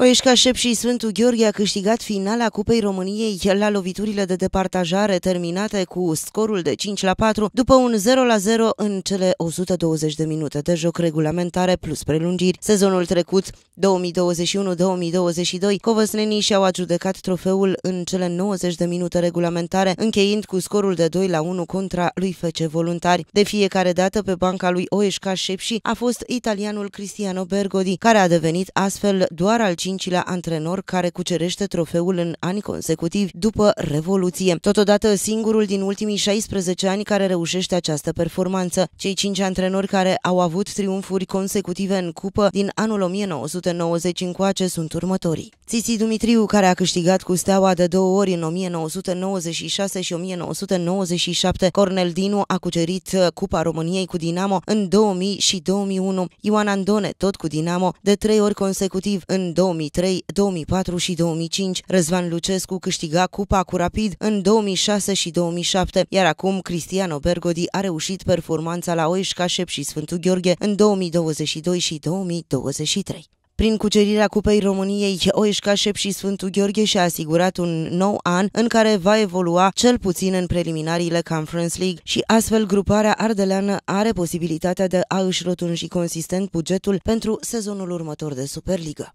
Oeșca Șep și Sfântul Gheorghe a câștigat finala Cupei României la loviturile de departajare terminate cu scorul de 5 la 4 după un 0 la 0 în cele 120 de minute de joc regulamentare plus prelungiri. Sezonul trecut 2021-2022 covăsnenii și-au adjudecat trofeul în cele 90 de minute regulamentare încheind cu scorul de 2 la 1 contra lui Fece Voluntari. De fiecare dată pe banca lui Oeșca Șepși a fost italianul Cristiano Bergodi care a devenit astfel doar al cincilea antrenor care cucerește trofeul în ani consecutivi după Revoluție. Totodată singurul din ultimii 16 ani care reușește această performanță. Cei cinci antrenori care au avut triumfuri consecutive în cupă din anul 1990 încoace sunt următorii. Țiții Dumitriu, care a câștigat cu steaua de două ori în 1996 și 1997, Cornel Dinu a cucerit Cupa României cu Dinamo în 2000 și 2001, Ioan Andone tot cu Dinamo de trei ori consecutiv în 2000 2003, 2004 și 2005. Răzvan Lucescu câștiga cupa cu Rapid în 2006 și 2007, iar acum Cristiano Bergodi a reușit performanța la Oiș Cașep și Sfântul Gheorghe în 2022 și 2023. Prin cucerirea Cupei României, Oiș Șep și Sfântul Gheorghe și-a asigurat un nou an în care va evolua cel puțin în preliminariile Conference League și astfel gruparea ardeleană are posibilitatea de a își rotunji consistent bugetul pentru sezonul următor de Superliga.